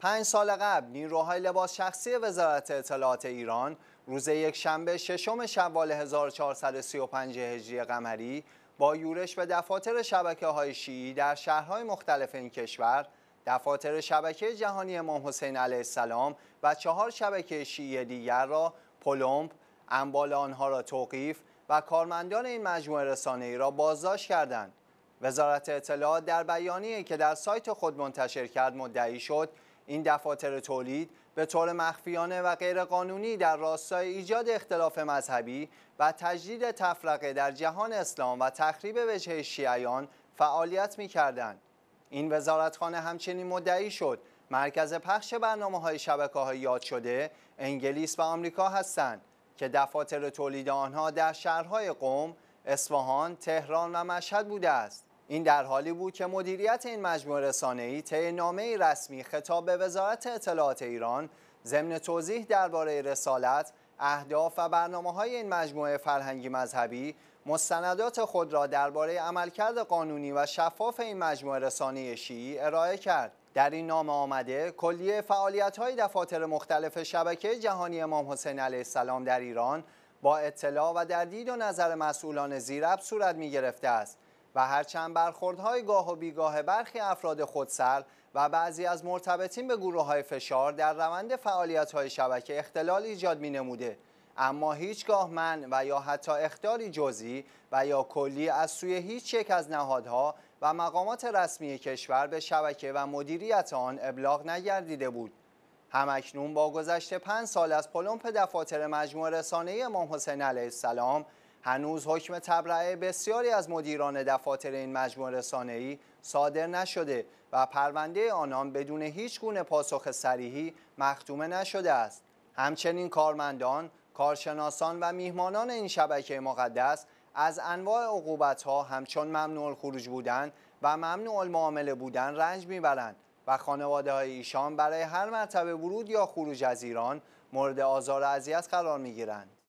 پنج سال قبل نیروهای لباس شخصی وزارت اطلاعات ایران روز یک شنبه ششم شوال 1435 هجری قمری با یورش به دفاتر شبکه های شیعی در شهرهای مختلف این کشور دفاتر شبکه جهانی امام حسین علیه السلام و چهار شبکه شیعی دیگر را پولومب، انبال آنها را توقیف و کارمندان این مجموعه رسانه ای را بازداشت کردند. وزارت اطلاعات در بیانیه که در سایت خود منتشر کرد مدعی شد این دفاتر تولید به طور مخفیانه و غیرقانونی در راستای ایجاد اختلاف مذهبی و تجدید تفرقه در جهان اسلام و تخریب وجه شیعیان فعالیت می کردن. این وزارتخانه همچنین مدعی شد مرکز پخش برنامه های شبکه های یاد شده انگلیس و آمریکا هستند که دفاتر تولید آنها در شهرهای قوم، اصفهان، تهران و مشهد بوده است. این در حالی بود که مدیریت این مجموعه رسانه‌ای طی نامه رسمی خطاب به وزارت اطلاعات ایران ضمن توضیح درباره رسالت، اهداف و برنامه های این مجموعه فرهنگی مذهبی مستندات خود را درباره عملکرد قانونی و شفاف این مجموعه رسانه شیعی ارائه کرد. در این نامه آمده کلیه فعالیت های دفاتر مختلف شبکه جهانی امام حسین علیه السلام در ایران با اطلاع و در دید و نظر مسئولان زیرب صورت می گرفته است. و هرچند برخوردهای گاه و بیگاه برخی افراد خودسر و بعضی از مرتبطین به گروه های فشار در روند فعالیت های شبکه اختلال ایجاد می نموده. اما هیچگاه من و یا حتی اختیاری جزئی و یا کلی از سوی هیچ یک از نهادها و مقامات رسمی کشور به شبکه و مدیریت آن ابلاغ نگردیده بود. همکنون با گذشت پنج سال از پلمپ دفاتر مجموع رسانه امام حسین علیه السلام هنوز حکم تبرعه بسیاری از مدیران دفاتر این مجموعه رسانه‌ای صادر نشده و پرونده آنان بدون هیچ گونه پاسخ صریحی مختومه نشده است. همچنین کارمندان، کارشناسان و میهمانان این شبکه مقدس از انواع ها همچون ممنوع خروج بودن و ممنوع معامله بودن رنج میبرند و خانواده های ایشان برای هر مرتبه ورود یا خروج از ایران مورد آزار و اذیت قرار میگیرند.